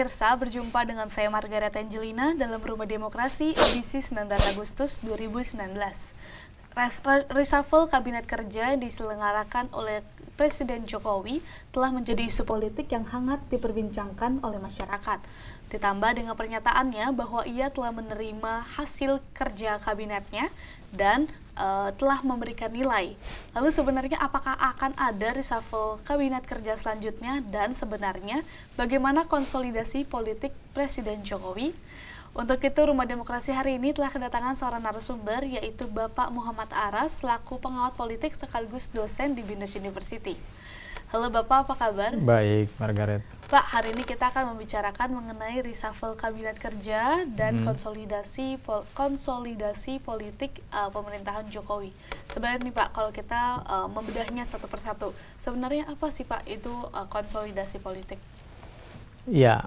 Pemirsa, berjumpa dengan saya Margaret Angelina dalam Rumah Demokrasi edisi 19 Agustus 2019. Reshuffle Kabinet Kerja diselenggarakan oleh Presiden Jokowi telah menjadi isu politik yang hangat diperbincangkan oleh masyarakat. Ditambah dengan pernyataannya bahwa ia telah menerima hasil kerja kabinetnya dan uh, telah memberikan nilai. Lalu sebenarnya apakah akan ada reshuffle kabinet kerja selanjutnya dan sebenarnya bagaimana konsolidasi politik Presiden Jokowi? Untuk itu, Rumah Demokrasi hari ini telah kedatangan seorang narasumber, yaitu Bapak Muhammad Aras, selaku pengawat politik sekaligus dosen di Binus University. Halo Bapak, apa kabar? Baik, Margaret. Pak, hari ini kita akan membicarakan mengenai reshuffle kabinet kerja dan hmm. konsolidasi pol konsolidasi politik uh, pemerintahan Jokowi. Sebenarnya nih Pak, kalau kita uh, eh, membedahnya satu persatu, sebenarnya apa sih Pak itu uh, konsolidasi politik? Ya,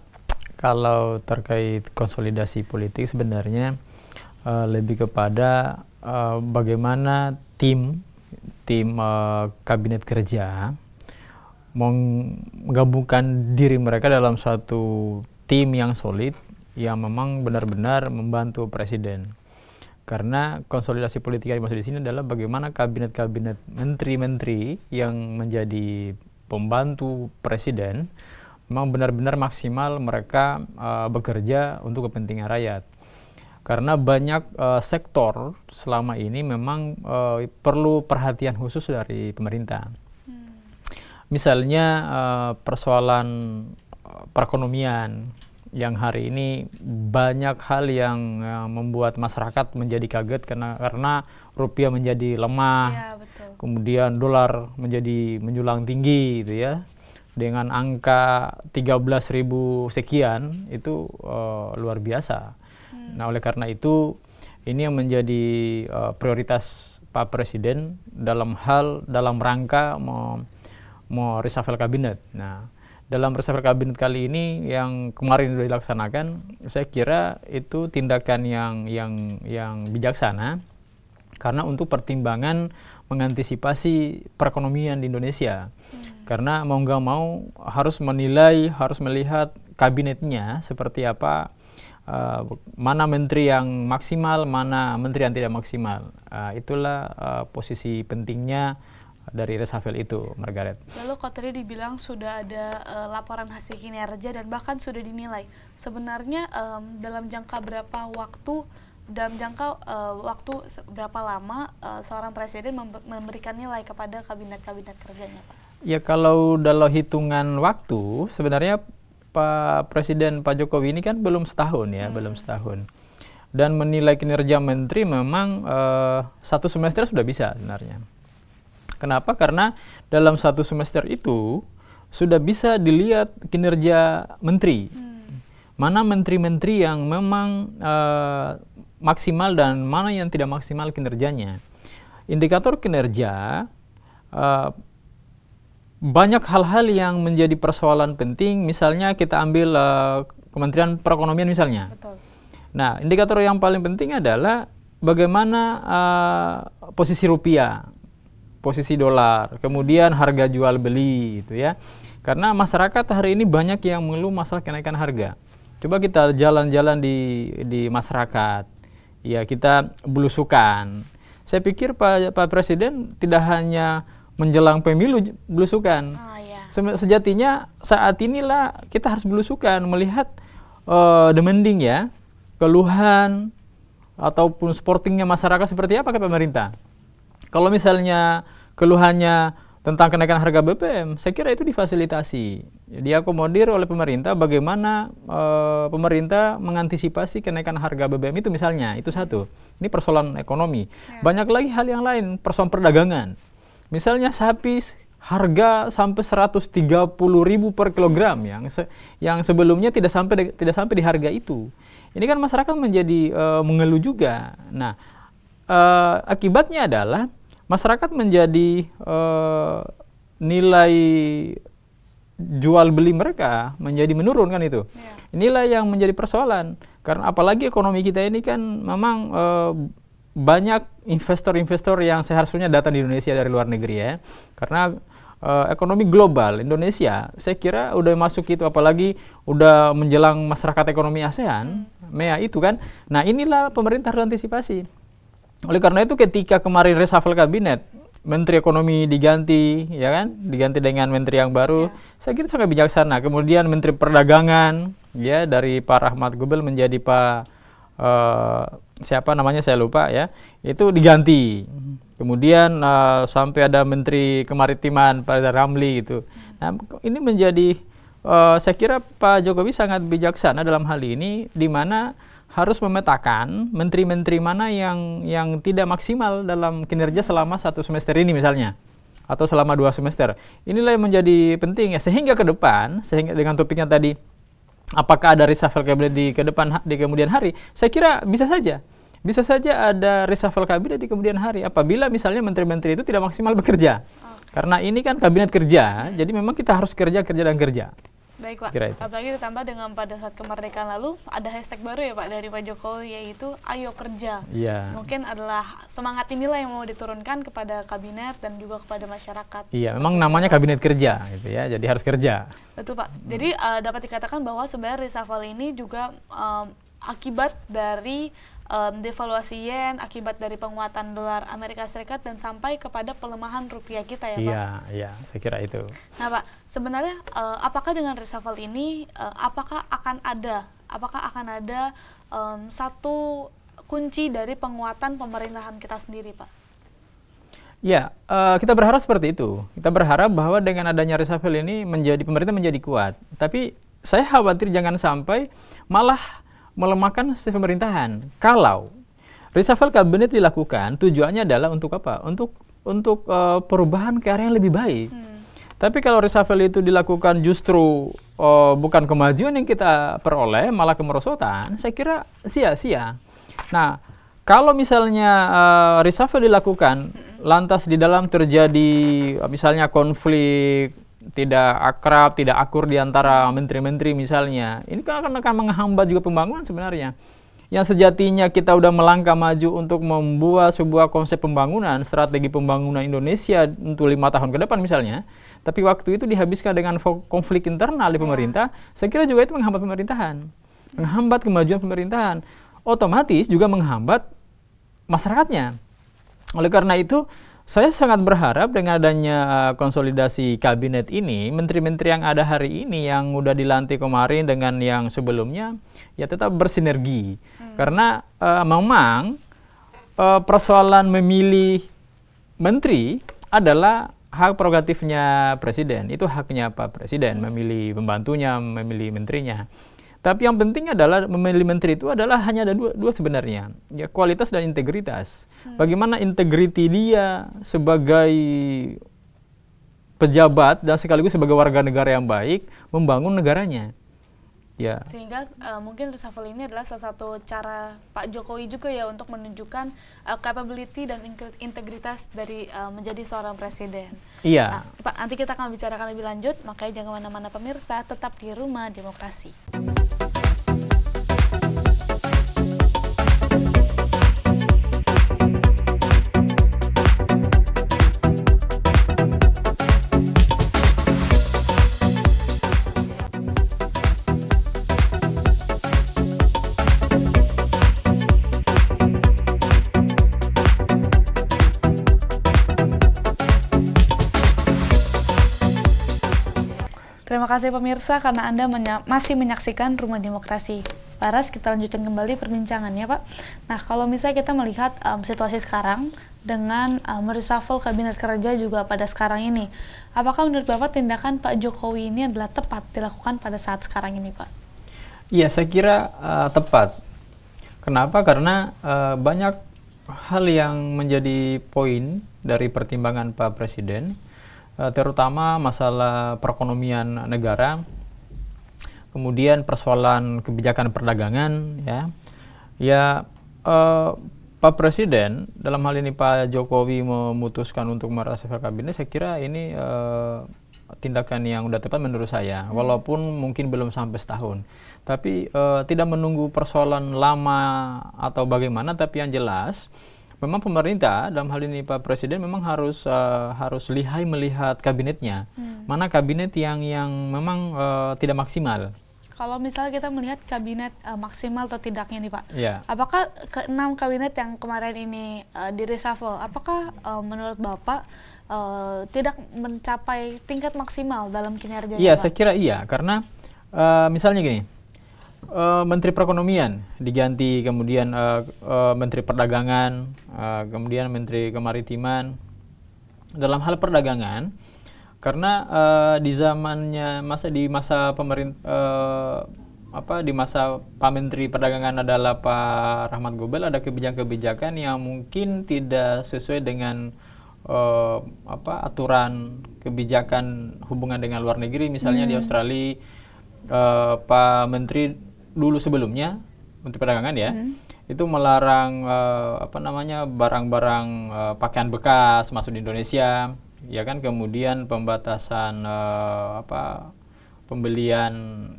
kalau terkait konsolidasi politik sebenarnya uh, lebih kepada uh, bagaimana tim tim uh, kabinet kerja menggabungkan diri mereka dalam satu tim yang solid yang memang benar-benar membantu presiden. Karena konsolidasi politik yang dimaksud di sini adalah bagaimana kabinet-kabinet menteri-menteri yang menjadi pembantu presiden memang benar-benar maksimal mereka uh, bekerja untuk kepentingan rakyat. Karena banyak uh, sektor selama ini memang uh, perlu perhatian khusus dari pemerintah Misalnya eh, persoalan eh, perekonomian yang hari ini banyak hal yang eh, membuat masyarakat menjadi kaget karena karena rupiah menjadi lemah, ya, betul. kemudian dolar menjadi menjulang tinggi gitu ya dengan angka 13.000 sekian itu uh, luar biasa. Hmm. Nah oleh karena itu ini yang menjadi uh, prioritas Pak Presiden dalam hal dalam rangka mau mau reshuffle kabinet. Nah, dalam reshuffle kabinet kali ini yang kemarin sudah dilaksanakan, saya kira itu tindakan yang yang yang bijaksana karena untuk pertimbangan mengantisipasi perekonomian di Indonesia. Hmm. Karena mau nggak mau harus menilai, harus melihat kabinetnya seperti apa uh, mana menteri yang maksimal, mana menteri yang tidak maksimal. Uh, itulah uh, posisi pentingnya dari reshuffle itu, Margaret. Lalu kalau tadi dibilang sudah ada uh, laporan hasil kinerja dan bahkan sudah dinilai. Sebenarnya um, dalam jangka berapa waktu, dalam jangka uh, waktu berapa lama uh, seorang presiden memberikan nilai kepada kabinet-kabinet kerjanya, Pak? Ya kalau dalam hitungan waktu, sebenarnya Pak Presiden Pak Jokowi ini kan belum setahun ya, hmm. belum setahun dan menilai kinerja menteri memang uh, satu semester sudah bisa sebenarnya. Kenapa? Karena dalam satu semester itu sudah bisa dilihat kinerja menteri. Hmm. Mana menteri-menteri yang memang uh, maksimal dan mana yang tidak maksimal kinerjanya. Indikator kinerja uh, banyak hal-hal yang menjadi persoalan penting. Misalnya kita ambil uh, Kementerian Perekonomian misalnya. Betul. Nah, indikator yang paling penting adalah bagaimana uh, posisi rupiah posisi dolar, kemudian harga jual beli itu ya. Karena masyarakat hari ini banyak yang mengeluh masalah kenaikan harga. Coba kita jalan-jalan di di masyarakat. Ya, kita belusukan. Saya pikir Pak Pak Presiden tidak hanya menjelang pemilu belusukan. Oh, iya. sejatinya saat inilah kita harus belusukan melihat uh, demanding ya, keluhan ataupun sportingnya masyarakat seperti apa ke pemerintah. Kalau misalnya keluhannya tentang kenaikan harga BBM, saya kira itu difasilitasi. Diakomodir oleh pemerintah bagaimana e, pemerintah mengantisipasi kenaikan harga BBM itu misalnya, itu satu. Ini persoalan ekonomi. Ya. Banyak lagi hal yang lain, persoalan perdagangan. Misalnya sapi harga sampai ribu per kilogram yang se yang sebelumnya tidak sampai tidak sampai di harga itu. Ini kan masyarakat menjadi e, mengeluh juga. Nah, e, akibatnya adalah masyarakat menjadi uh, nilai jual beli mereka menjadi menurun kan itu. Yeah. Inilah yang menjadi persoalan karena apalagi ekonomi kita ini kan memang e, banyak investor-investor yang seharusnya datang di Indonesia dari luar negeri ya. Karena e, ekonomi global Indonesia saya kira udah masuk itu apalagi udah menjelang masyarakat ekonomi ASEAN, mm. MEA itu kan. Nah, inilah pemerintah harus antisipasi oleh karena itu ketika kemarin reshuffle kabinet, menteri ekonomi diganti, ya kan? Diganti dengan menteri yang baru. Ya. Saya kira sangat bijaksana. Kemudian menteri perdagangan, ya dari Pak Rahmat gubel menjadi Pak uh, siapa namanya saya lupa ya. Itu diganti. Kemudian uh, sampai ada menteri kemaritiman Pak Ramli itu Nah, ini menjadi uh, saya kira Pak Jokowi sangat bijaksana dalam hal ini di mana harus memetakan menteri-menteri mana yang yang tidak maksimal dalam kinerja selama satu semester ini misalnya atau selama dua semester. Inilah yang menjadi penting ya sehingga ke depan sehingga dengan topiknya tadi apakah ada reshuffle kabinet di ke depan di kemudian hari? Saya kira bisa saja. Bisa saja ada reshuffle kabinet di kemudian hari apabila misalnya menteri-menteri itu tidak maksimal bekerja. Karena ini kan kabinet kerja, jadi memang kita harus kerja kerja dan kerja. Baik Pak, Kira itu. apalagi ditambah dengan pada saat kemerdekaan lalu ada hashtag baru ya Pak dari Pak Jokowi yaitu Ayo Kerja. Ya. Mungkin adalah semangat inilah yang mau diturunkan kepada kabinet dan juga kepada masyarakat. Iya, memang namanya Pak. kabinet kerja gitu ya, jadi harus kerja. Betul Pak, hmm. jadi uh, dapat dikatakan bahwa sebenarnya reshuffle ini juga um, akibat dari um, devaluasi yen akibat dari penguatan dolar Amerika Serikat dan sampai kepada pelemahan rupiah kita ya Pak? Iya, iya, saya kira itu. Nah Pak, sebenarnya uh, apakah dengan reshuffle ini, uh, apakah akan ada, apakah akan ada um, satu kunci dari penguatan pemerintahan kita sendiri Pak? Ya, uh, kita berharap seperti itu. Kita berharap bahwa dengan adanya reshuffle ini menjadi pemerintah menjadi kuat. Tapi saya khawatir jangan sampai malah melemahkan sistem pemerintahan. Kalau reshuffle kabinet dilakukan, tujuannya adalah untuk apa? Untuk untuk uh, perubahan ke arah yang lebih baik. Hmm. Tapi kalau reshuffle itu dilakukan justru uh, bukan kemajuan yang kita peroleh, malah kemerosotan, saya kira sia-sia. Nah, kalau misalnya uh, reshuffle dilakukan, hmm. lantas di dalam terjadi misalnya konflik tidak akrab, tidak akur di antara menteri-menteri misalnya. Ini kan akan, akan menghambat juga pembangunan sebenarnya. Yang sejatinya kita sudah melangkah maju untuk membuat sebuah konsep pembangunan, strategi pembangunan Indonesia untuk lima tahun ke depan misalnya. Tapi waktu itu dihabiskan dengan konflik internal di iya. pemerintah, ya. saya kira juga itu menghambat pemerintahan. Menghambat kemajuan pemerintahan. Otomatis juga menghambat masyarakatnya. Oleh karena itu, saya sangat berharap dengan adanya eh, konsolidasi kabinet ini, menteri-menteri yang ada hari ini yang sudah dilantik kemarin dengan yang sebelumnya ya tetap bersinergi. Hmm. Karena uh, memang uh, persoalan memilih menteri adalah hak prerogatifnya presiden. Itu haknya Pak Presiden hmm. memilih pembantunya, memilih menterinya. Tapi yang penting adalah memilih menteri itu adalah hanya ada dua, dua sebenarnya, ya kualitas dan integritas. Hmm. Bagaimana integriti dia sebagai pejabat dan sekaligus sebagai warga negara yang baik membangun negaranya. Ya. Sehingga uh, mungkin reshuffle ini adalah salah satu cara Pak Jokowi juga ya untuk menunjukkan uh, capability dan integritas dari uh, menjadi seorang presiden. Iya. Nah, Pak, nanti kita akan bicarakan lebih lanjut, makanya jangan kemana mana pemirsa, tetap di rumah demokrasi. Terima kasih pemirsa karena Anda menya masih menyaksikan Rumah Demokrasi. Laras, kita lanjutkan kembali perbincangannya Pak. Nah, kalau misalnya kita melihat um, situasi sekarang dengan um, reshuffle Kabinet Kerja juga pada sekarang ini, apakah menurut Bapak tindakan Pak Jokowi ini adalah tepat dilakukan pada saat sekarang ini Pak? Iya, saya kira uh, tepat. Kenapa? Karena uh, banyak hal yang menjadi poin dari pertimbangan Pak Presiden Eh, terutama masalah perekonomian negara, kemudian persoalan kebijakan perdagangan, ya, ya eh, Pak Presiden dalam hal ini Pak Jokowi memutuskan untuk merasa kabinet, saya kira ini eh, tindakan yang sudah tepat menurut saya, hmm. walaupun mungkin belum sampai setahun. Tapi eh, tidak menunggu persoalan lama atau bagaimana, tapi yang jelas memang pemerintah dalam hal ini Pak Presiden memang harus uh, harus lihai melihat kabinetnya. Hmm. Mana kabinet yang yang memang uh, tidak maksimal. Kalau misalnya kita melihat kabinet uh, maksimal atau tidaknya nih Pak, ya. apakah enam kabinet yang kemarin ini uh, di reshuffle, apakah uh, menurut Bapak uh, tidak mencapai tingkat maksimal dalam kinerja? Iya, saya kira iya, karena uh, misalnya gini, uh, Menteri Perekonomian diganti, kemudian uh, uh, Menteri Perdagangan, uh, kemudian Menteri Kemaritiman. Dalam hal perdagangan, karena uh, di zamannya masa di masa pemerintah uh, apa di masa Pak Menteri Perdagangan adalah Pak Rahmat Gobel ada kebijakan-kebijakan yang mungkin tidak sesuai dengan uh, apa aturan kebijakan hubungan dengan luar negeri misalnya hmm. di Australia uh, Pak Menteri dulu sebelumnya Menteri Perdagangan ya hmm. itu melarang uh, apa namanya barang-barang uh, pakaian bekas masuk di Indonesia ya kan kemudian pembatasan uh, apa pembelian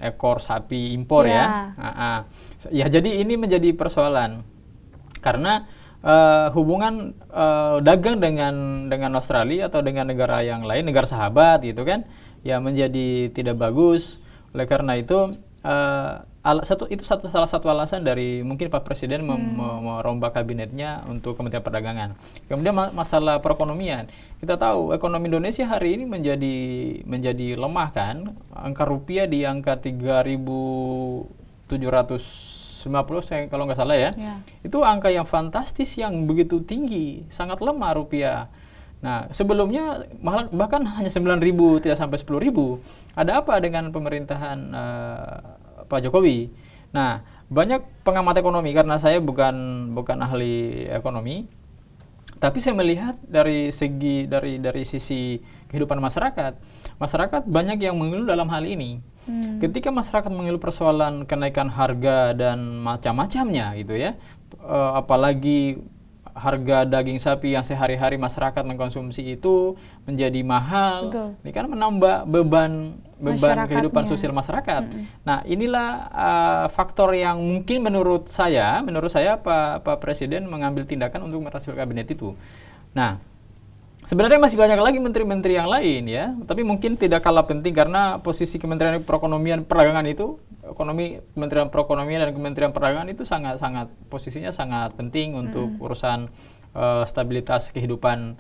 ekor sapi impor yeah. ya uh, uh. ya jadi ini menjadi persoalan karena uh, hubungan uh, dagang dengan dengan Australia atau dengan negara yang lain negara sahabat gitu kan ya menjadi tidak bagus oleh karena itu uh, ala, satu itu satu salah satu alasan dari mungkin Pak Presiden hmm. merombak kabinetnya untuk Kementerian Perdagangan. Kemudian masalah perekonomian. Kita tahu ekonomi Indonesia hari ini menjadi menjadi lemah kan. Angka rupiah di angka 3.700 saya kalau nggak salah ya. Yeah. Itu angka yang fantastis yang begitu tinggi, sangat lemah rupiah. Nah, sebelumnya bahkan hanya 9.000 tidak sampai 10.000. Ada apa dengan pemerintahan uh, Pak Jokowi. Nah, banyak pengamat ekonomi karena saya bukan bukan ahli ekonomi, tapi saya melihat dari segi dari dari sisi kehidupan masyarakat, masyarakat banyak yang mengeluh dalam hal ini. Hmm. Ketika masyarakat mengeluh persoalan kenaikan harga dan macam-macamnya gitu ya, e, apalagi harga daging sapi yang sehari-hari masyarakat mengkonsumsi itu menjadi mahal, Betul. ini kan menambah beban beban kehidupan sosial masyarakat. -hmm. Nah, inilah uh, faktor yang mungkin menurut saya, menurut saya Pak, Pak Presiden mengambil tindakan untuk merasakan kabinet itu. Nah, Sebenarnya masih banyak lagi menteri-menteri yang lain ya, tapi mungkin tidak kalah penting karena posisi Kementerian Perekonomian Perdagangan itu, ekonomi Kementerian Perekonomian dan Kementerian Perdagangan itu sangat-sangat posisinya sangat penting untuk hmm. urusan uh, stabilitas kehidupan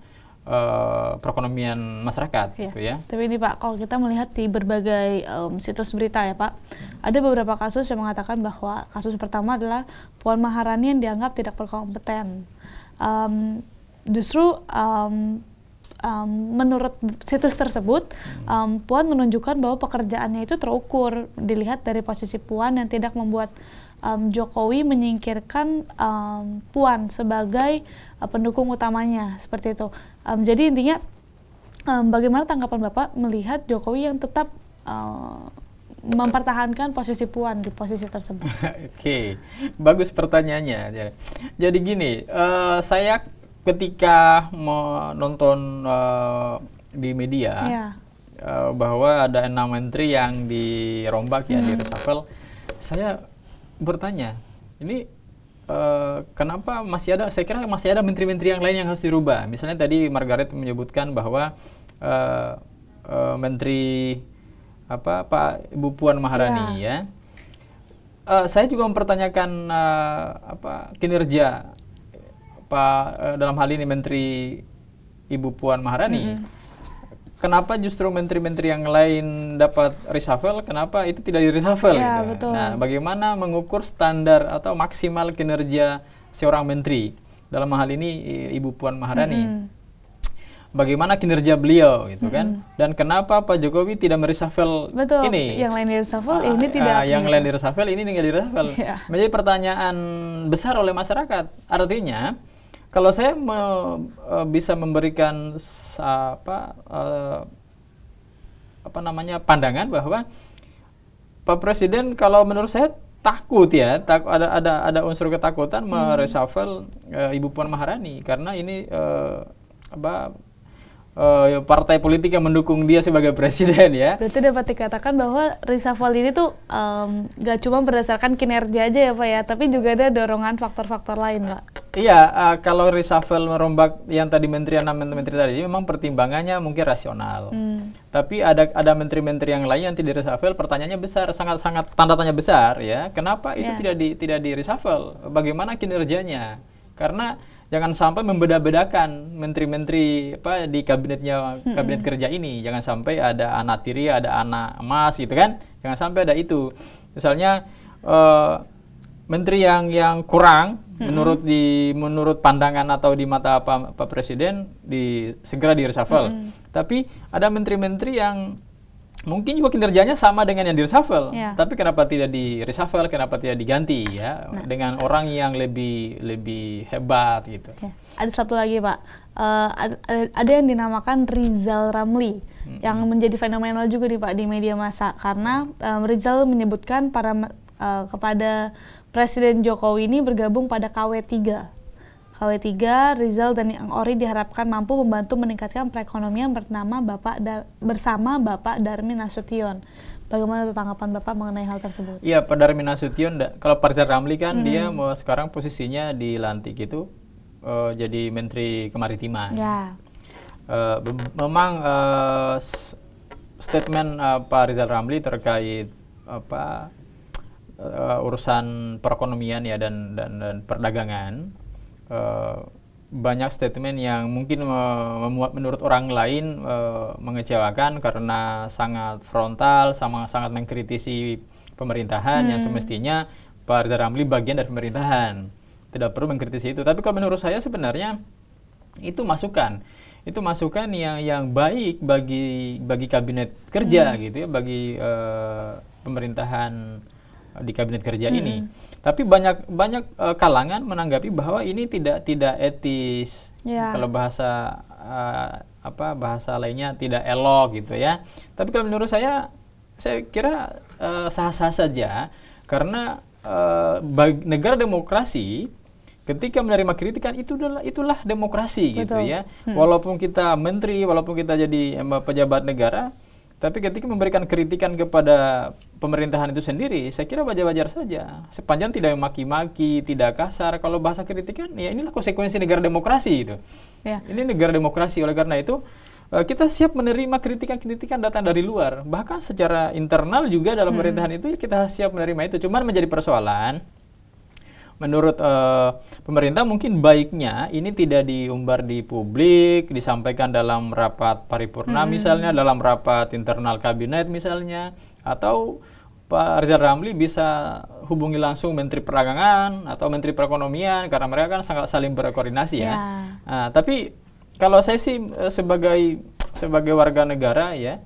uh, perekonomian masyarakat ya. gitu ya. Tapi ini Pak, kalau kita melihat di berbagai um, situs berita ya Pak, hmm. ada beberapa kasus yang mengatakan bahwa kasus pertama adalah Puan Maharani yang dianggap tidak berkompeten. Um, justru um, um, menurut situs tersebut, um, Puan menunjukkan bahwa pekerjaannya itu terukur, dilihat dari posisi Puan yang tidak membuat um, Jokowi menyingkirkan um, Puan sebagai uh, pendukung utamanya seperti itu. Um, jadi intinya um, bagaimana tanggapan Bapak melihat Jokowi yang tetap uh, mempertahankan posisi Puan di posisi tersebut? Oke, okay. bagus pertanyaannya. Jadi gini, uh, saya ketika menonton uh, di media yeah. uh, bahwa ada enam menteri yang dirombak ya hmm. di reshuffle, saya bertanya, ini uh, kenapa masih ada? Saya kira masih ada menteri-menteri yang lain yang harus dirubah. Misalnya tadi Margaret menyebutkan bahwa uh, uh, menteri apa Pak Ibu Puan Maharani iya. ya. ya. Uh, saya juga mempertanyakan uh, apa kinerja Pak uh, dalam hal ini Menteri Ibu Puan Maharani. Mm -hmm kenapa justru menteri-menteri yang lain dapat reshuffle, kenapa itu tidak di reshuffle? Ya, gitu. betul. Nah, bagaimana mengukur standar atau maksimal kinerja seorang menteri dalam hal ini Ibu Puan Maharani? -hmm. Bagaimana kinerja beliau gitu -hmm. kan? Dan kenapa Pak Jokowi tidak mereshuffle betul. ini? Yang lain di reshuffle, ah, ini tidak. Ah, yang gitu. lain di reshuffle, ini tidak di reshuffle. Yeah. Menjadi pertanyaan besar oleh masyarakat. Artinya kalau saya me, uh, bisa memberikan apa uh, apa namanya pandangan bahwa Pak Presiden kalau menurut saya takut ya, tak, ada ada ada unsur ketakutan hmm. mereshuffle uh, Ibu Puan Maharani karena ini uh, apa uh, partai politik yang mendukung dia sebagai presiden ya. Berarti dapat dikatakan bahwa reshuffle ini tuh um, gak cuma berdasarkan kinerja aja ya Pak ya, tapi juga ada dorongan faktor-faktor lain Pak. Iya, uh, kalau reshuffle merombak yang tadi menteri enam menteri tadi memang pertimbangannya mungkin rasional. Hmm. Tapi ada ada menteri-menteri yang lain yang tidak reshuffle, pertanyaannya besar, sangat-sangat tanda tanya besar ya. Kenapa itu yeah. tidak di tidak di reshuffle? Bagaimana kinerjanya? Karena jangan sampai membeda-bedakan menteri-menteri apa di kabinetnya kabinet hmm. kerja ini jangan sampai ada anak tiri ada anak emas gitu kan jangan sampai ada itu misalnya uh, menteri yang yang kurang hmm. menurut di menurut pandangan atau di mata pak, pak presiden di segera di reshuffle hmm. tapi ada menteri-menteri yang mungkin juga kinerjanya sama dengan yang di reshuffle, yeah. tapi kenapa tidak di reshuffle, kenapa tidak diganti ya nah. dengan orang yang lebih lebih hebat gitu. Okay. Ada satu lagi pak, uh, eh, ada, ada yang dinamakan Rizal Ramli hmm yang menjadi fenomenal juga nih pak di media massa karena um, Rizal menyebutkan para uh, kepada Presiden Jokowi ini bergabung pada KW 3 kw tiga, Rizal dan Yang Ori diharapkan mampu membantu meningkatkan perekonomian bernama Bapak Dar bersama Bapak Darmin Nasution. Bagaimana tuh tanggapan Bapak mengenai hal tersebut? Iya, Pak Darmin Nasution, kalau Pak Rizal Ramli kan hmm. dia mau sekarang posisinya dilantik itu uh, jadi Menteri Kemaritiman. Ya. Uh, memang uh, statement uh, Pak Rizal Ramli terkait apa uh, urusan perekonomian ya dan dan, dan perdagangan Eh, banyak statement yang mungkin membuat menurut orang lain uh, mengecewakan karena sangat frontal sama sangat mengkritisi pemerintahan hmm. yang semestinya Pak Riza Ramli bagian dari pemerintahan tidak perlu mengkritisi itu tapi kalau menurut saya sebenarnya itu masukan itu masukan yang yang baik bagi bagi kabinet kerja hmm. gitu ya bagi uh, pemerintahan di kabinet kerja hmm. ini tapi banyak banyak uh, kalangan menanggapi bahwa ini tidak tidak etis. Yeah. Kalau bahasa uh, apa bahasa lainnya tidak elok gitu ya. Tapi kalau menurut saya saya kira eh, sah-sah saja karena uh, negara demokrasi ketika menerima kritikan itu adalah itulah demokrasi gitu Betul. gitu ya. Hmm. Walaupun kita menteri, walaupun kita jadi pejabat negara, tapi ketika memberikan kritikan kepada pemerintahan itu sendiri, saya kira wajar-wajar saja. Sepanjang tidak maki-maki, tidak kasar. Kalau bahasa kritikan, ya inilah konsekuensi negara demokrasi itu. Ya. Ini negara demokrasi. Oleh karena itu, eh, kita siap menerima kritikan-kritikan datang dari luar. Bahkan secara internal juga dalam hmm. pemerintahan hmm. itu, ya kita siap menerima itu. Cuman menjadi persoalan, menurut uh, pemerintah mungkin baiknya ini tidak diumbar di publik, disampaikan dalam rapat paripurna hmm. misalnya, dalam rapat internal kabinet misalnya, atau Pak Rizal Ramli bisa hubungi langsung Menteri Perdagangan atau Menteri Perekonomian karena mereka kan sangat saling berkoordinasi ya. ya. Nah, tapi kalau saya sih eh, sebagai sebagai warga negara ya,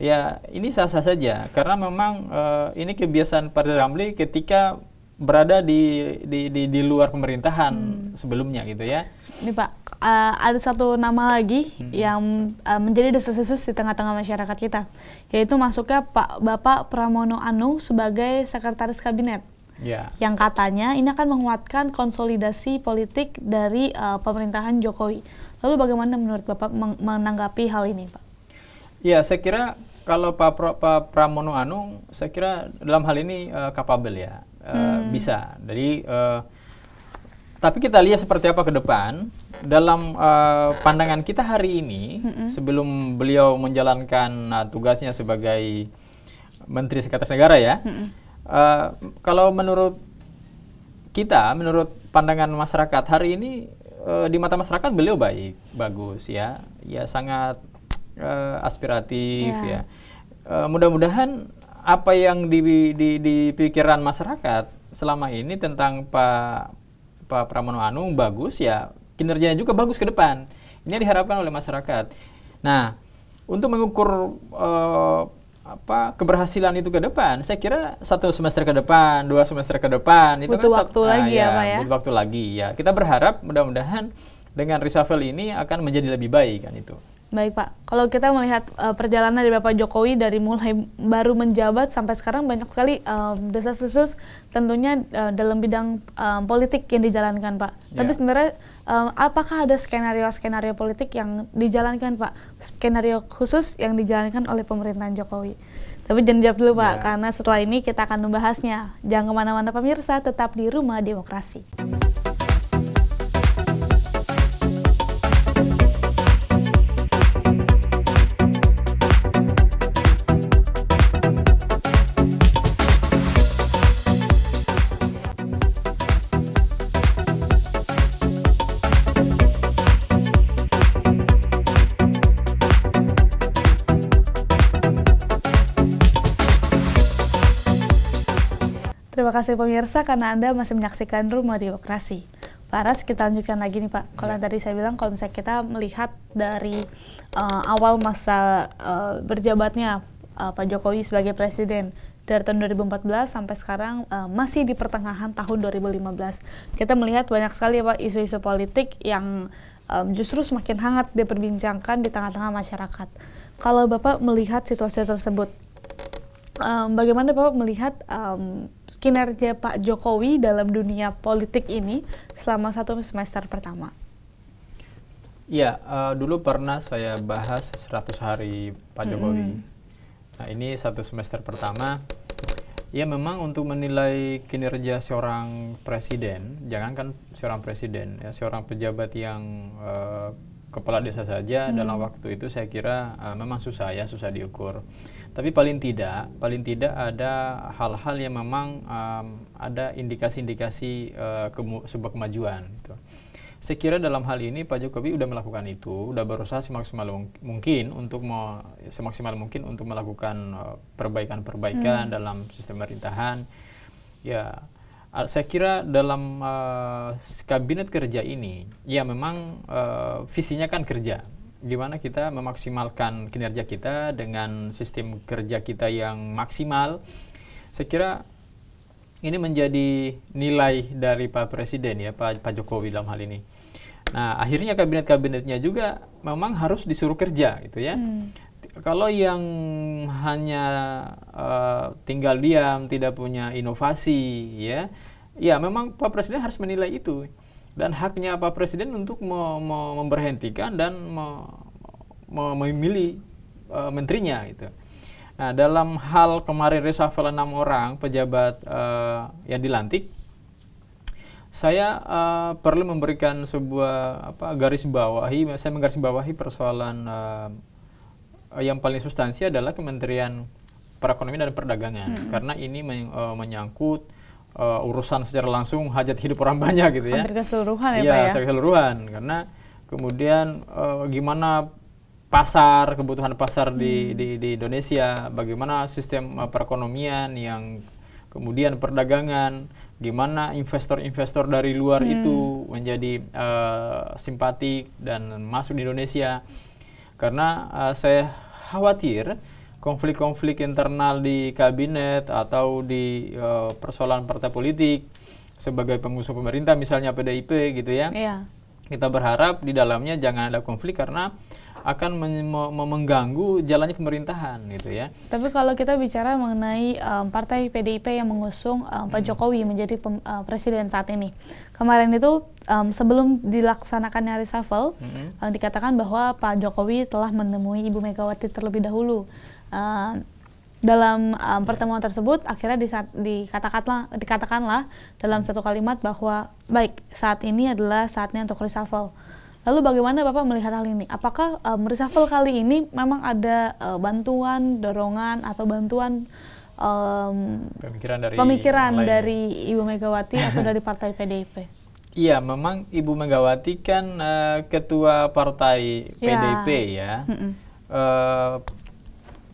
ya ini sah-sah saja karena memang uh, ini kebiasaan Pak Rizal Ramli ketika berada di di di, di luar pemerintahan hmm. sebelumnya gitu ya. Ini Pak, uh, ada satu nama lagi hmm. yang uh, menjadi desas-desus di tengah-tengah masyarakat kita, yaitu masuknya Pak Bapak Pramono Anung sebagai sekretaris kabinet. Ya. Yang katanya ini akan menguatkan konsolidasi politik dari uh, pemerintahan Jokowi. Lalu bagaimana menurut Bapak menanggapi hal ini, Pak? Ya, saya kira kalau Pak, Pak Pramono Anung, saya kira dalam hal ini kapabel capable ya Eh, hmm. bisa. Jadi uh, tapi kita lihat seperti apa ke depan dalam uh, pandangan kita hari ini hmm. sebelum beliau menjalankan uh, tugasnya sebagai Menteri Sekretaris Negara ya. Hmm. Uh, kalau menurut kita, menurut pandangan masyarakat hari ini uh, di mata masyarakat beliau baik, bagus ya, ya sangat uh, aspiratif yeah. ya. Uh, mudah-mudahan apa yang di, di, di pikiran masyarakat selama ini tentang Pak Pak Pramono Anung bagus ya kinerjanya juga bagus ke depan. Ini diharapkan oleh masyarakat. Nah, untuk mengukur uh, apa keberhasilan itu ke depan, saya kira satu semester ke depan, dua semester ke depan itu butuh kan waktu tetap, ah, lagi ah, ya, iya, Pak ya. Butuh waktu lagi ya. Kita berharap mudah-mudahan dengan reshuffle ini akan menjadi lebih baik kan itu. Baik Pak, kalau kita melihat uh, perjalanan dari Bapak Jokowi dari mulai baru menjabat sampai sekarang banyak sekali uh, desas-desus tentunya uh, dalam bidang uh, politik yang dijalankan Pak. Yeah. Tapi ya. sebenarnya uh, apakah ada skenario-skenario politik yang dijalankan Pak? Skenario khusus yang dijalankan oleh pemerintahan Jokowi. Tapi jangan jawab dulu Pak, yeah. karena setelah ini kita akan membahasnya. Jangan kemana-mana pemirsa, tetap di Rumah Demokrasi. Terima kasih pemirsa karena Anda masih menyaksikan Rumah Demokrasi. Para, kita lanjutkan lagi nih Pak. Kalau ya. tadi saya bilang, kalau misalnya kita melihat dari uh, awal masa uh, berjabatnya uh, Pak Jokowi sebagai presiden dari tahun 2014 sampai sekarang uh, masih di pertengahan tahun 2015. Kita melihat banyak sekali Pak isu-isu politik yang um, justru semakin hangat diperbincangkan di tengah-tengah masyarakat. Kalau Bapak melihat situasi tersebut, um, bagaimana Bapak melihat um, kinerja Pak Jokowi dalam dunia politik ini selama satu semester pertama? Ya, uh, dulu pernah saya bahas 100 hari Pak mm -hmm. Jokowi. Nah, ini satu semester pertama. Ya, memang untuk menilai kinerja seorang presiden, jangankan seorang presiden, ya seorang pejabat yang uh, kepala desa saja hmm. dalam waktu itu saya kira uh, memang susah ya susah diukur tapi paling tidak paling tidak ada hal-hal yang memang um, ada indikasi-indikasi uh, sebuah kemajuan gitu. Saya kira dalam hal ini Pak Jokowi sudah melakukan itu, sudah berusaha semaksimal mungkin untuk mau semaksimal mungkin untuk melakukan eh, perbaikan-perbaikan uh, hmm. dalam sistem pemerintahan. Ya, Ah, saya kira dalam uh, kabinet kerja ini, ya memang uh, visinya kan kerja, di mana kita memaksimalkan kinerja kita dengan sistem kerja kita yang maksimal. Saya kira ini menjadi nilai dari Pak Presiden ya, Pak, Pak Jokowi dalam hal ini. Nah, akhirnya kabinet-kabinetnya juga memang harus disuruh kerja gitu ya. Hmm. Kalau yang hanya uh, tinggal diam, tidak punya inovasi, ya, ya memang Pak Presiden harus menilai itu dan haknya Pak Presiden untuk me me memberhentikan dan me me memilih uh, menterinya gitu. Nah dalam hal kemarin reshuffle enam orang pejabat uh, yang dilantik, saya uh, perlu memberikan sebuah apa garis bawahi, saya menggarisbawahi persoalan uh, Eh, yang paling substansi adalah Kementerian Perekonomian dan Perdagangan hmm. karena ini men, uh, menyangkut uh, urusan secara langsung hajat hidup orang banyak gitu ya. keseluruhan ya, ya Pak ya. keseluruhan karena kemudian uh, gimana pasar, kebutuhan pasar hmm. di, di di Indonesia, bagaimana sistem uh, perekonomian yang kemudian perdagangan, gimana investor-investor dari luar hmm. itu menjadi uh, simpatik dan masuk di Indonesia karena uh, saya khawatir konflik-konflik internal di kabinet atau di uh, persoalan partai politik sebagai pengusung pemerintah misalnya PDIP gitu ya. Iya kita berharap di dalamnya jangan ada konflik karena akan mengganggu jalannya pemerintahan gitu ya. Tapi kalau kita bicara mengenai um, partai PDIP yang mengusung um, Pak hmm. Jokowi menjadi pem, uh, presiden saat ini, kemarin itu um, sebelum dilaksanakannya reshuffle hmm. um, dikatakan bahwa Pak Jokowi telah menemui Ibu Megawati terlebih dahulu. Uh, dalam um, pertemuan tersebut akhirnya disat, dikatakanlah dikatakanlah dalam satu kalimat bahwa baik saat ini adalah saatnya untuk reshuffle. Lalu bagaimana Bapak melihat hal ini? Apakah um, reshuffle kali ini memang ada uh, bantuan, dorongan atau bantuan um, pemikiran dari pemikiran dari Ibu Megawati atau dari Partai PDIP? Iya, memang Ibu Megawati kan uh, ketua Partai PDIP iya. ya. ya. Mm -mm. Uh,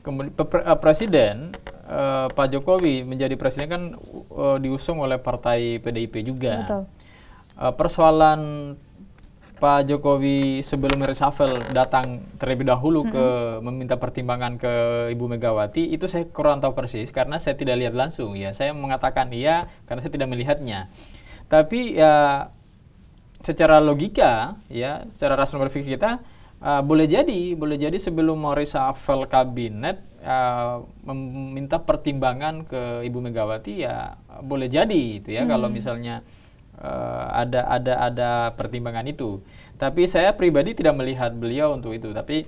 Kemudian eh, presiden uh, Pak Jokowi menjadi presiden kan uh, diusung oleh partai PDIP juga. Betul. Uh, persoalan Pak Jokowi sebelum reshuffle datang terlebih dahulu mm -hmm. ke meminta pertimbangan ke Ibu Megawati itu saya kurang tahu persis karena saya tidak lihat langsung ya saya mengatakan iya karena saya tidak melihatnya tapi ya secara logika ya secara rasional berpikir kita Uh, boleh jadi, boleh jadi sebelum mau reshuffle kabinet uh, meminta pertimbangan ke Ibu Megawati ya boleh jadi itu ya hmm. kalau misalnya uh, ada ada ada pertimbangan itu. Tapi saya pribadi tidak melihat beliau untuk itu. Tapi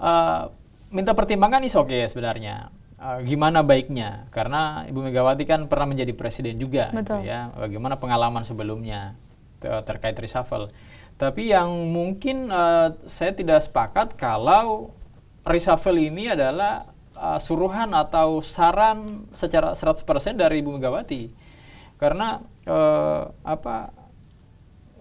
uh, minta pertimbangan is oke okay sebenarnya. Uh, gimana baiknya? Karena Ibu Megawati kan pernah menjadi presiden juga, Gitu ya. Bagaimana pengalaman sebelumnya terkait reshuffle. Tapi yang mungkin uh, saya tidak sepakat kalau reshuffle ini adalah uh, suruhan atau saran secara 100% dari Ibu Megawati. Karena uh, apa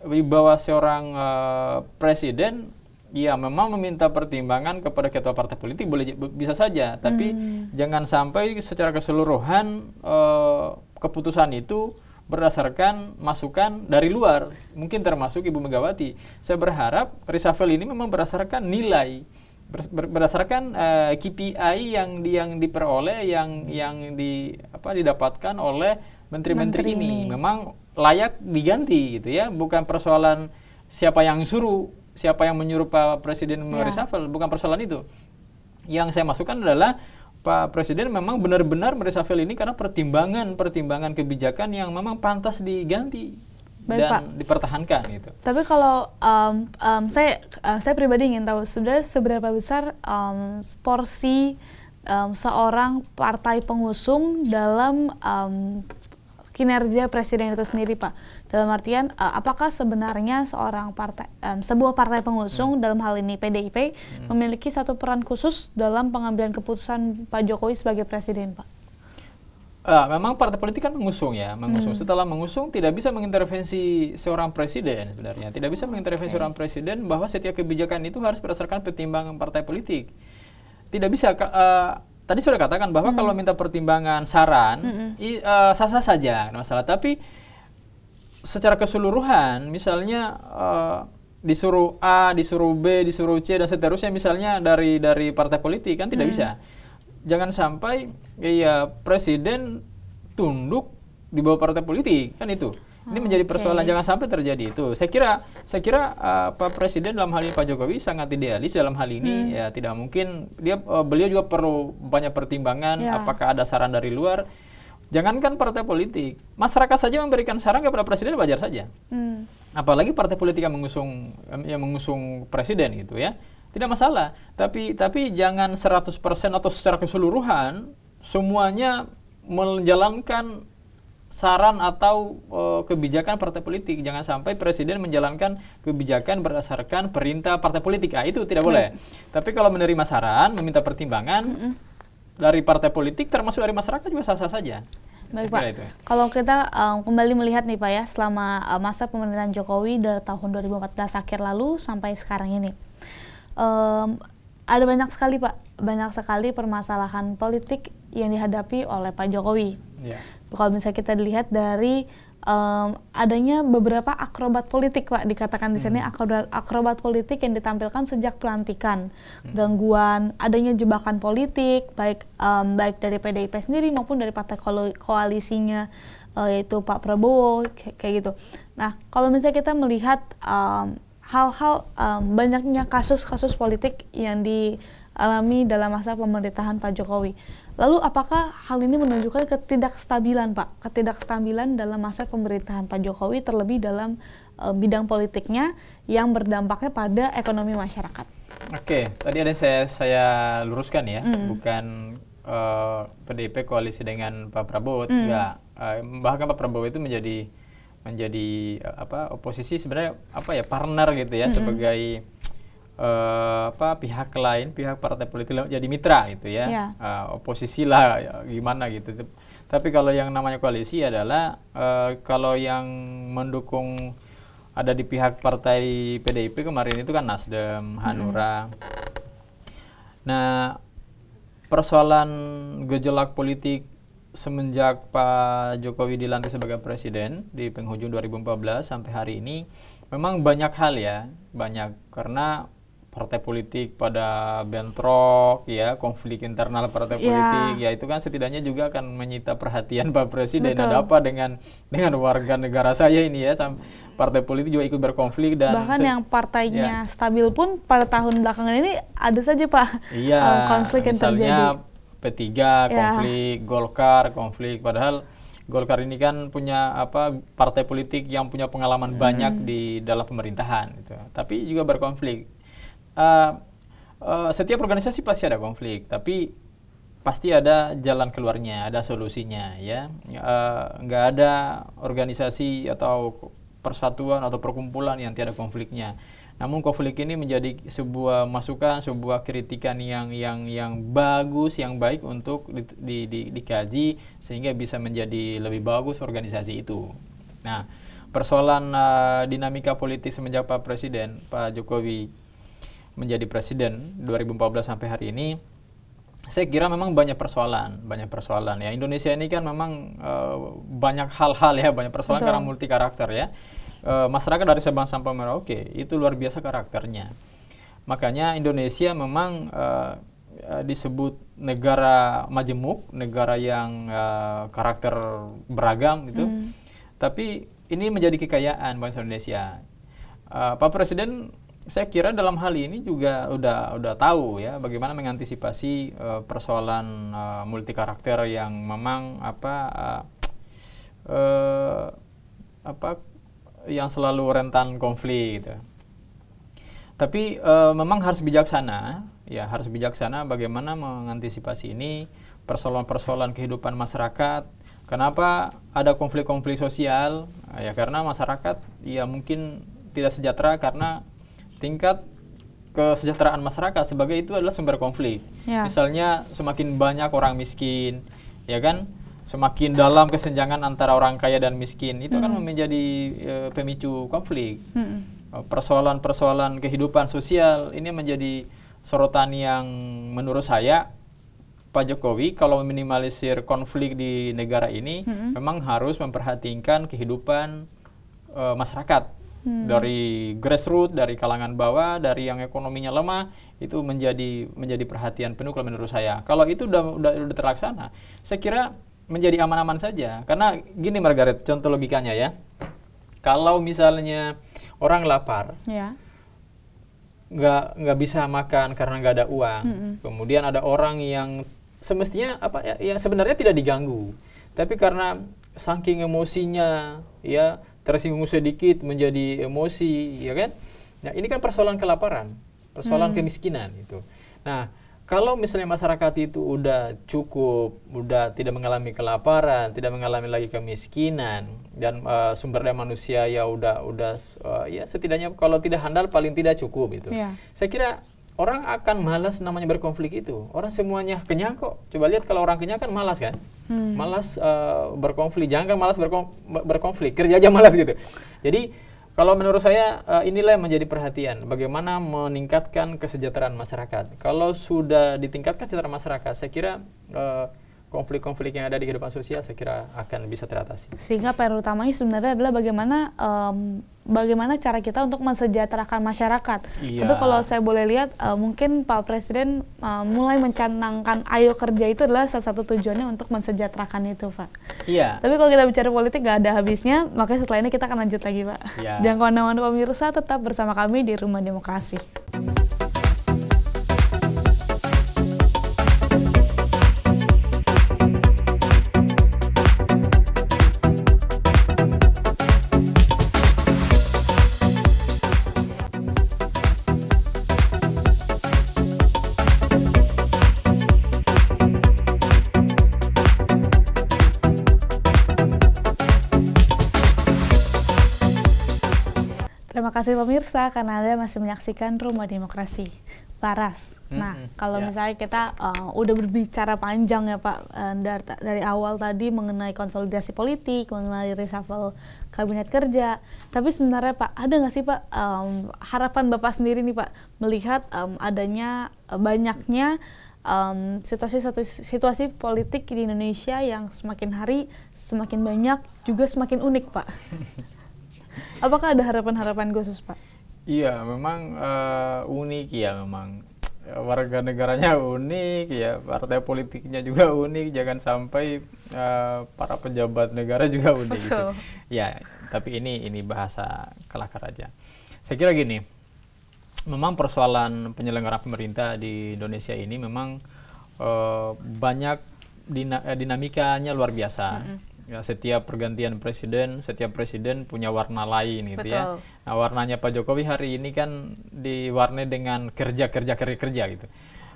wibawa seorang uh, presiden ya memang meminta pertimbangan kepada ketua partai politik boleh bisa saja, tapi hmm. jangan sampai secara keseluruhan uh, keputusan itu berdasarkan masukan dari luar, mungkin termasuk Ibu Megawati. Saya berharap reshuffle ini memang berdasarkan nilai berdasarkan uh, eh, KPI yang di, yang diperoleh yang yang di apa didapatkan oleh menteri-menteri ini. ini memang layak diganti gitu ya bukan persoalan siapa yang suruh siapa yang menyuruh Pak Presiden ya. mereshuffle reshuffle bukan persoalan itu yang saya masukkan adalah Pak Presiden memang benar-benar meresafel ini karena pertimbangan-pertimbangan kebijakan yang memang pantas diganti. Baik, dan Pak. dipertahankan gitu. Tapi kalau um, um, saya uh, saya pribadi ingin tahu sudah seberapa besar um, porsi um, seorang partai pengusung dalam um, kinerja presiden itu sendiri Pak. Dalam artian eh, apakah sebenarnya seorang partai um, sebuah partai pengusung hmm. dalam hal ini PDIP hmm. memiliki satu peran khusus dalam pengambilan keputusan Pak Jokowi sebagai presiden Pak? Uh, memang partai politik kan mengusung ya, mengusung. Hmm. Setelah mengusung tidak bisa mengintervensi seorang presiden sebenarnya. Tidak bisa mengintervensi okay. seorang presiden bahwa setiap kebijakan itu harus berdasarkan pertimbangan partai politik. Tidak bisa uh, tadi sudah katakan bahwa hmm. kalau minta pertimbangan saran hmm. uh, sah-sah saja masalah tapi secara keseluruhan misalnya uh, disuruh A, disuruh B, disuruh C dan seterusnya misalnya dari dari partai politik kan tidak hmm. bisa. Jangan sampai ya presiden tunduk di bawah partai politik kan itu. Ini menjadi oh, persoalan jangan sampai terjadi itu. Saya kira saya kira uh, Pak Presiden dalam hal ini Pak Jokowi sangat idealis dalam hal ini hmm. ya tidak mungkin dia uh, beliau juga perlu banyak pertimbangan yeah. apakah ada saran dari luar. Jangankan partai politik, masyarakat saja memberikan saran kepada presiden wajar saja. Hmm. Apalagi partai politik yang mengusung yang mengusung presiden gitu ya. Tidak masalah, tapi tapi jangan 100% atau secara keseluruhan semuanya menjalankan saran atau e, kebijakan partai politik. Jangan sampai presiden menjalankan kebijakan berdasarkan perintah partai politik. Ah, itu tidak hmm. boleh. Tapi kalau menerima saran, meminta pertimbangan hmm. dari partai politik termasuk dari masyarakat juga sah-sah saja. Baik Pak, ya. kalau kita um, kembali melihat nih Pak ya, selama uh, masa pemerintahan Jokowi dari tahun 2014 akhir lalu sampai sekarang ini, um, ada banyak sekali Pak, banyak sekali permasalahan politik yang dihadapi oleh Pak Jokowi. Yeah kalau misalnya kita dilihat dari um, adanya beberapa akrobat politik pak dikatakan di sini hmm. akrobat, politik yang ditampilkan sejak pelantikan hmm. gangguan adanya jebakan politik baik um, baik dari PDIP sendiri maupun dari partai koalisinya uh, yaitu Pak Prabowo kayak, gitu nah kalau misalnya kita melihat um, hal-hal um, banyaknya kasus-kasus politik yang di alami dalam masa pemerintahan Pak Jokowi. Lalu apakah hal ini menunjukkan ketidakstabilan Pak? Ketidakstabilan dalam masa pemerintahan Pak Jokowi terlebih dalam e, bidang politiknya yang berdampaknya pada ekonomi masyarakat. Oke, tadi ada saya saya luruskan ya, mm. bukan e, eh, PDIP koalisi dengan Pak Prabowo, mm. enggak. E, bahkan Pak Prabowo itu menjadi menjadi apa oposisi sebenarnya apa ya partner gitu ya mm -hmm. sebagai uh, apa pihak lain, pihak partai politik jadi mitra gitu ya, yeah. Iya. uh, oposisi lah ya, gimana gitu. Tapi kalau yang namanya koalisi adalah uh, kalau yang mendukung ada di pihak partai PDIP kemarin itu kan Nasdem, Hanura. Mm. Nah, persoalan gejolak politik semenjak Pak Jokowi dilantik sebagai presiden di penghujung 2014 sampai hari ini memang banyak hal ya, banyak karena partai politik pada bentrok ya konflik internal partai yeah. politik ya itu kan setidaknya juga akan menyita perhatian Pak Presiden Betul. ada apa dengan dengan warga negara saya ini ya partai politik juga ikut berkonflik dan bahkan yang partainya yeah. stabil pun pada tahun belakangan ini ada saja Pak iya, um, konflik yang terjadi P3 ya. konflik Golkar konflik padahal Golkar ini kan punya apa partai politik yang punya pengalaman hmm. banyak di dalam pemerintahan gitu. Tapi juga berkonflik uh, setiap organisasi pasti ada konflik, tapi pasti ada jalan keluarnya, ada solusinya, ya. Uh, ada organisasi atau persatuan atau perkumpulan yang tiada konfliknya. Namun konflik ini menjadi sebuah masukan, sebuah kritikan yang yang yang bagus, yang baik untuk di, di, di, dikaji sehingga bisa menjadi lebih bagus organisasi itu. Nah, persoalan uh, dinamika politik semenjak Pak Presiden Pak Jokowi menjadi presiden 2014 sampai hari ini saya kira memang banyak persoalan, banyak persoalan ya. Indonesia ini kan memang uh, banyak hal-hal ya, banyak persoalan Betul. karena multi karakter ya. Uh, masyarakat dari Sabang sampai Merauke itu luar biasa karakternya. Makanya Indonesia memang uh, disebut negara majemuk, negara yang uh, karakter beragam gitu. Hmm. Tapi ini menjadi kekayaan bangsa Indonesia. Uh, Pak Presiden saya kira dalam hal ini juga udah udah tahu ya bagaimana mengantisipasi uh, persoalan uh, eh, multi karakter yang memang apa uh, uh, apa yang selalu rentan konflik gitu. Tapi uh, memang harus bijaksana ya harus bijaksana bagaimana mengantisipasi ini persoalan-persoalan kehidupan masyarakat. Kenapa ada konflik-konflik sosial? Ya karena masyarakat ya mungkin tidak sejahtera karena tingkat kesejahteraan masyarakat sebagai itu adalah sumber konflik. Ya. Misalnya semakin banyak orang miskin, ya kan? Semakin dalam kesenjangan antara orang kaya dan miskin itu hmm. kan menjadi e, pemicu konflik. Hmm. E, persoalan-persoalan hmm. kehidupan sosial ini menjadi sorotan yang menurut saya Pak Jokowi kalau meminimalisir konflik di negara ini hmm. memang harus memperhatikan kehidupan e, masyarakat hmm. dari grassroots, dari kalangan bawah, dari yang ekonominya lemah itu menjadi menjadi perhatian penuh kalau menurut saya. Kalau itu udah udah, udah terlaksana, saya kira menjadi aman-aman saja. Karena gini Margaret, contoh logikanya ya. Kalau misalnya orang lapar, ya. nggak nggak bisa makan karena nggak ada uang. Mm -hmm. Kemudian ada orang yang semestinya apa ya, yang sebenarnya tidak diganggu, tapi karena saking emosinya ya tersinggung sedikit menjadi emosi, ya kan? Nah, ini kan persoalan kelaparan, persoalan hmm. kemiskinan itu. Nah, kalau misalnya masyarakat itu udah cukup, udah tidak mengalami kelaparan, tidak mengalami lagi kemiskinan dan uh, sumber daya manusia ya udah udah uh, ya setidaknya kalau tidak handal paling tidak cukup itu. Yeah. Saya kira orang akan malas namanya berkonflik itu. Orang semuanya kenyang kok. Coba lihat kalau orang kenyang kan malas kan? Hmm. Malas uh, berkonflik. Jangan kan malas berkonflik, berkonflik, kerja aja malas gitu. Jadi kalau menurut saya uh, inilah yang menjadi perhatian bagaimana meningkatkan kesejahteraan masyarakat. Kalau sudah ditingkatkan kesejahteraan masyarakat, saya kira uh, konflik-konflik yang ada di kehidupan sosial saya kira akan bisa teratasi. Sehingga PR utamanya sebenarnya adalah bagaimana um, bagaimana cara kita untuk mensejahterakan masyarakat. Iya. Tapi kalau saya boleh lihat, uh, mungkin Pak Presiden uh, mulai mencanangkan ayo kerja itu adalah salah satu tujuannya untuk mensejahterakan itu, Pak. Iya. Tapi kalau kita bicara politik nggak ada habisnya, makanya setelah ini kita akan lanjut lagi, Pak. Iya. Jangan kemana-mana pemirsa, tetap bersama kami di Rumah Demokrasi. kasih pemirsa karena Anda masih menyaksikan Rumah Demokrasi. Paras. Nah, -hmm. kalau yeah. misalnya kita uh, udah berbicara panjang ya Pak uh, eh, dari, dari awal tadi mengenai konsolidasi politik, mengenai reshuffle kabinet kerja. Tapi sebenarnya Pak, ada nggak sih Pak um, harapan Bapak sendiri nih Pak melihat um, adanya uh, banyaknya um, situasi satu situasi politik di Indonesia yang semakin hari semakin banyak juga semakin unik Pak. Apakah ada harapan-harapan khusus Pak? Iya, memang uh, unik ya memang warga negaranya unik ya partai politiknya juga unik jangan sampai uh, para pejabat negara juga unik gitu. ya tapi ini ini bahasa kelakar aja saya kira gini memang persoalan penyelenggara pemerintah di Indonesia ini memang uh, banyak dinamikanya luar biasa mm -hmm ya, setiap pergantian presiden, setiap presiden punya warna lain gitu ya. Betul. ya. Nah, warnanya Pak Jokowi hari ini kan diwarnai dengan kerja-kerja kerja-kerja gitu.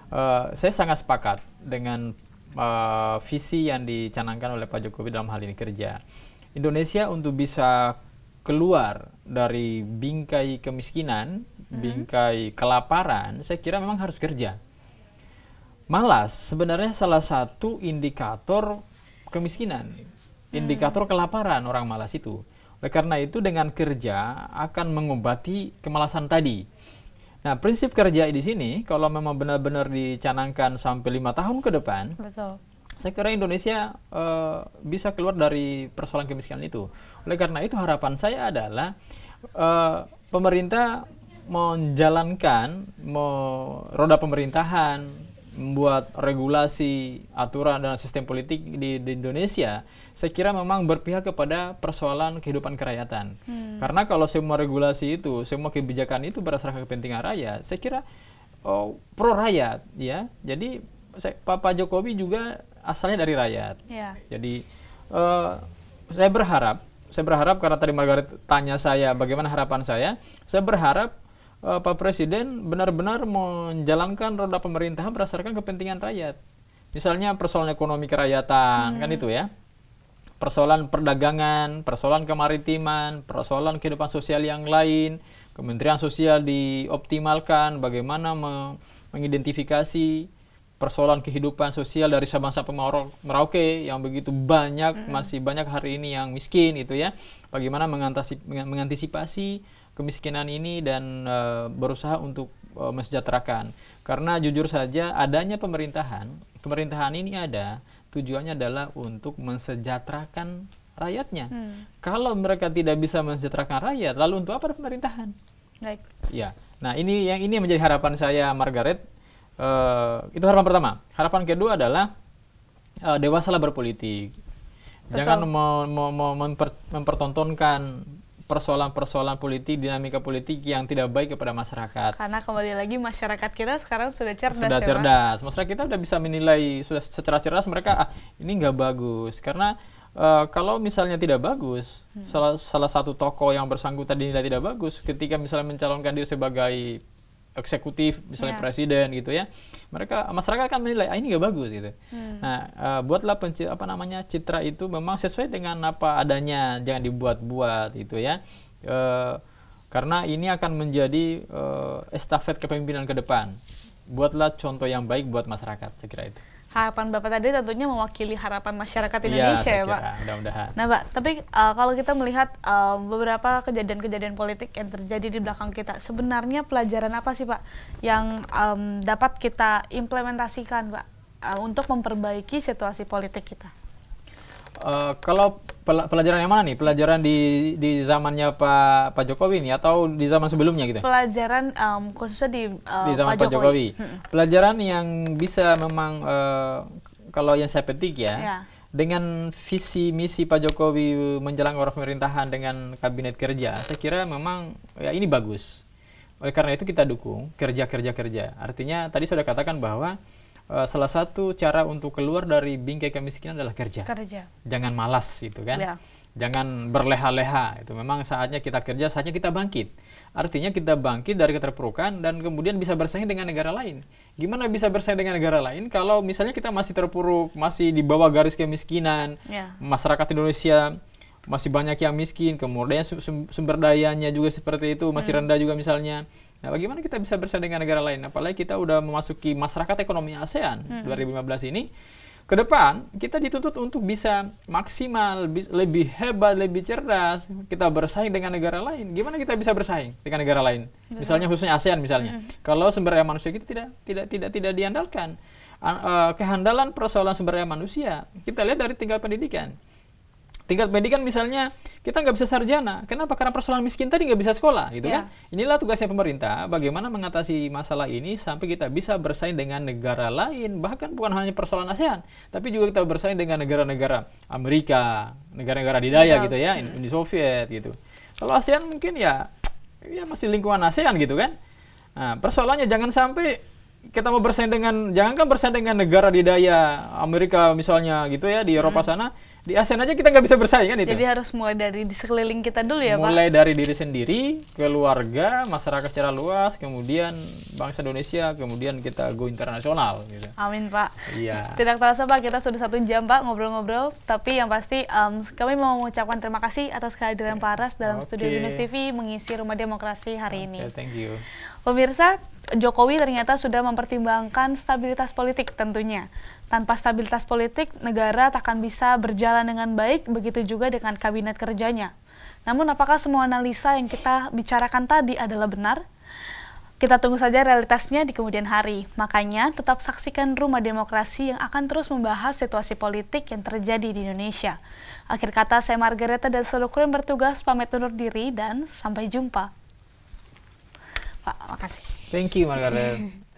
Uh, saya sangat sepakat dengan uh, visi yang dicanangkan oleh Pak Jokowi dalam hal ini kerja. Indonesia untuk bisa keluar dari bingkai kemiskinan, hmm bingkai kelaparan, saya kira memang harus kerja. Malas sebenarnya salah satu indikator kemiskinan Indikator hmm. kelaparan orang malas itu. Oleh karena itu dengan kerja akan mengobati kemalasan tadi. Nah, prinsip kerja di sini kalau memang benar-benar dicanangkan sampai lima tahun ke depan, Betul. saya kira Indonesia uh, bisa keluar dari persoalan kemiskinan itu. Oleh karena itu harapan saya adalah uh, pemerintah menjalankan me, roda pemerintahan membuat regulasi, aturan dan sistem politik di, di Indonesia, saya kira memang berpihak kepada persoalan kehidupan kerakyatan. Hmm. Karena kalau semua regulasi itu, semua kebijakan itu berdasarkan kepentingan rakyat, saya kira oh, pro rakyat ya. Jadi saya, Pak Jokowi juga asalnya dari rakyat. Yeah. Jadi uh, saya berharap, saya berharap karena tadi Margaret tanya saya bagaimana harapan saya, saya berharap Pak Presiden benar-benar menjalankan roda pemerintahan berdasarkan kepentingan rakyat. Misalnya persoalan ekonomi kerakyatan, kan hmm. kan itu ya. Persoalan perdagangan, persoalan kemaritiman, persoalan kehidupan sosial yang lain, Kementerian Sosial dioptimalkan bagaimana me mengidentifikasi persoalan kehidupan sosial dari Sabang sampai Merauke yang begitu banyak -hmm. masih banyak hari ini yang miskin itu ya. Bagaimana mengantisipasi kemiskinan ini dan e, berusaha untuk e, eh, mensejahterakan. Karena jujur saja adanya pemerintahan, pemerintahan ini ada tujuannya adalah untuk mensejahterakan rakyatnya. Hmm. Kalau mereka tidak bisa mensejahterakan rakyat, lalu untuk apa pemerintahan? Baik. Ya. Nah, ini yang ini menjadi harapan saya Margaret. Uh, itu harapan pertama. Harapan kedua adalah uh, dewasalah berpolitik. Jangan me me me memper mempertontonkan persoalan-persoalan politik, dinamika politik yang tidak baik kepada masyarakat. Karena kembali lagi masyarakat kita sekarang sudah cerdas. Sudah ya, cerdas. Ya, Masyarakat kita sudah bisa menilai sudah secara cerdas mereka ah ini nggak bagus karena uh, kalau misalnya tidak bagus hmm. salah salah satu tokoh yang bersangkutan dinilai tidak bagus ketika misalnya mencalonkan diri sebagai eksekutif misalnya yeah. presiden gitu ya mereka masyarakat akan menilai ah ini gak bagus gitu hmm. nah uh, buatlah penci apa namanya citra itu memang sesuai dengan apa adanya jangan dibuat-buat gitu ya uh, karena ini akan menjadi uh, estafet kepemimpinan ke depan buatlah contoh yang baik buat masyarakat saya kira itu harapan Bapak tadi tentunya mewakili harapan masyarakat iya, Indonesia ya, ya Pak. Mudah-mudahan. Nah Pak, tapi uh, kalau kita melihat uh, beberapa kejadian-kejadian politik yang terjadi di belakang kita, sebenarnya pelajaran apa sih Pak yang um, dapat kita implementasikan Pak uh, untuk memperbaiki situasi politik kita? Uh, kalau pelajaran yang mana nih? Pelajaran di di zamannya Pak Pak Jokowi nih atau di zaman sebelumnya gitu? Pelajaran um, khususnya di, uh, di zaman Pak, Jokowi. Jokowi. Hmm. Pelajaran yang bisa memang uh, kalau yang saya petik ya. Yeah. Dengan visi misi Pak Jokowi menjelang orang pemerintahan dengan kabinet kerja, saya kira memang ya ini bagus. Oleh karena itu kita dukung kerja kerja kerja. Artinya tadi sudah katakan bahwa Eh, salah satu cara untuk keluar dari bingkai kemiskinan adalah kerja. Kerja. Jangan malas gitu kan. Ya. Jangan berleha-leha. Itu memang saatnya kita kerja, saatnya kita bangkit. Artinya kita bangkit dari keterpurukan dan kemudian bisa bersaing dengan negara lain. Gimana bisa bersaing dengan negara lain kalau misalnya kita masih terpuruk, masih di bawah garis kemiskinan, ya. masyarakat Indonesia masih banyak yang miskin, kemudian sumber dayanya juga seperti itu, masih hmm. rendah juga misalnya Nah, bagaimana kita bisa bersaing dengan negara lain? Apalagi kita sudah memasuki masyarakat ekonomi ASEAN hmm. 2015 ini. Ke depan, kita dituntut untuk bisa maksimal, lebih, lebih hebat, lebih cerdas. Kita bersaing dengan negara lain. Gimana kita bisa bersaing dengan negara lain? Betul. Misalnya khususnya ASEAN misalnya. Hmm. Kalau sumber daya manusia kita tidak tidak tidak tidak diandalkan. Uh, kehandalan persoalan sumber daya manusia kita lihat dari tingkat pendidikan Tingkat pendidikan misalnya kita nggak bisa sarjana. Kenapa? Karena persoalan miskin tadi nggak bisa sekolah, gitu yeah. kan? Inilah tugasnya pemerintah. Bagaimana mengatasi masalah ini sampai kita bisa bersaing dengan negara lain, bahkan bukan hanya persoalan ASEAN, tapi juga kita bersaing dengan negara-negara Amerika, negara-negara daya yeah. gitu ya, Uni Soviet gitu. Kalau ASEAN mungkin ya, ya masih lingkungan ASEAN gitu kan? Nah, persoalannya jangan sampai kita mau bersaing dengan jangankan bersaing dengan negara di daya Amerika misalnya gitu ya di Eropa hmm. sana di ASEAN aja kita nggak bisa bersaing kan itu. Jadi harus mulai dari di sekeliling kita dulu ya mulai Pak? Mulai dari diri sendiri, keluarga, masyarakat secara luas, kemudian bangsa Indonesia, kemudian kita go internasional gitu. Amin Pak. Iya. Tidak terasa Pak, kita sudah satu jam Pak ngobrol-ngobrol, tapi yang pasti um, kami mau mengucapkan terima kasih atas kehadiran Pak Aras dalam okay. studio Binus TV mengisi Rumah Demokrasi hari okay, ini. thank you. Pemirsa, Jokowi ternyata sudah mempertimbangkan stabilitas politik tentunya. Tanpa stabilitas politik, negara tak akan bisa berjalan dengan baik, begitu juga dengan kabinet kerjanya. Namun apakah semua analisa yang kita bicarakan tadi adalah benar? Kita tunggu saja realitasnya di kemudian hari. Makanya, tetap saksikan Rumah Demokrasi yang akan terus membahas situasi politik yang terjadi di Indonesia. Akhir kata, saya Margareta dan seluruh kru yang bertugas pamit undur diri dan sampai jumpa. Makasih. Thank you, Margaret.